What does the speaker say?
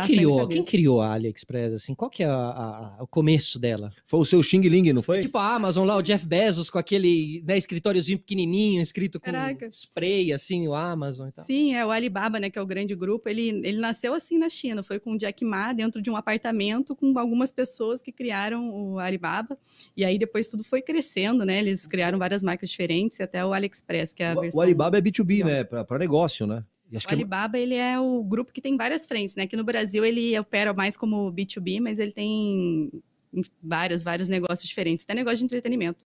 Quem criou, quem criou a AliExpress, assim? Qual que é a, a, o começo dela? Foi o seu Xing Ling, não foi? É tipo a Amazon lá, o Jeff Bezos com aquele né, escritóriozinho pequenininho, escrito com Caraca. spray, assim, o Amazon e tal. Sim, é o Alibaba, né, que é o grande grupo. Ele, ele nasceu assim na China, foi com o Jack Ma dentro de um apartamento com algumas pessoas que criaram o Alibaba. E aí depois tudo foi crescendo, né? Eles criaram várias marcas diferentes, até o AliExpress, que é a o, versão... O Alibaba é B2B, pior. né? Para negócio, né? o é Alibaba é... ele é o grupo que tem várias frentes, né? Aqui no Brasil ele opera mais como B2B, mas ele tem hum, vários, vários negócios diferentes, até negócio de entretenimento.